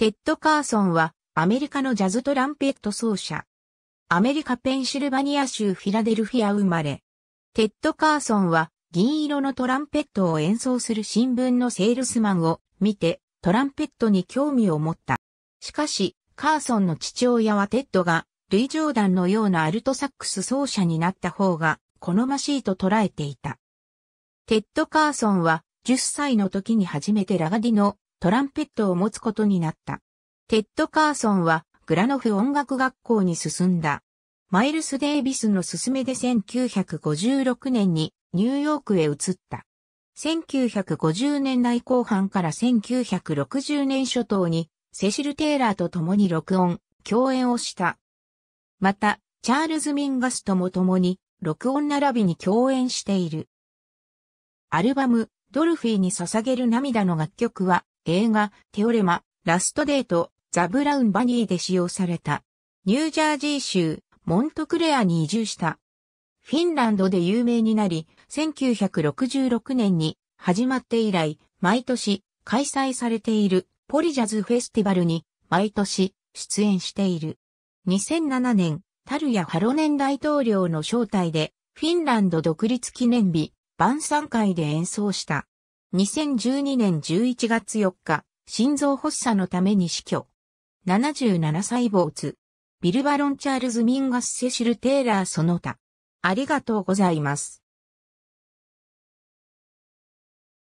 テッド・カーソンは、アメリカのジャズトランペット奏者。アメリカペンシルバニア州フィラデルフィア生まれ。テッド・カーソンは、銀色のトランペットを演奏する新聞のセールスマンを見て、トランペットに興味を持った。しかし、カーソンの父親はテッドが、ルイ・ジョーダンのようなアルトサックス奏者になった方が、好ましいと捉えていた。テッド・カーソンは、10歳の時に初めてラガディのトランペットを持つことになった。テッド・カーソンはグラノフ音楽学校に進んだ。マイルス・デイビスの勧めで1956年にニューヨークへ移った。1950年代後半から1960年初頭にセシル・テイラーと共に録音、共演をした。また、チャールズ・ミンガスとも共に録音並びに共演している。アルバム、ドルフィーに捧げる涙の楽曲は、映画、テオレマ、ラストデート、ザ・ブラウン・バニーで使用された。ニュージャージー州、モントクレアに移住した。フィンランドで有名になり、1966年に始まって以来、毎年開催されているポリジャズフェスティバルに毎年出演している。2007年、タルヤ・ハロネン大統領の招待で、フィンランド独立記念日、晩餐会で演奏した。2012年11月4日、心臓発作のために死去。77歳ツビルバロン・チャールズ・ミンガス・セシル・テイラー・その他。ありがとうございます。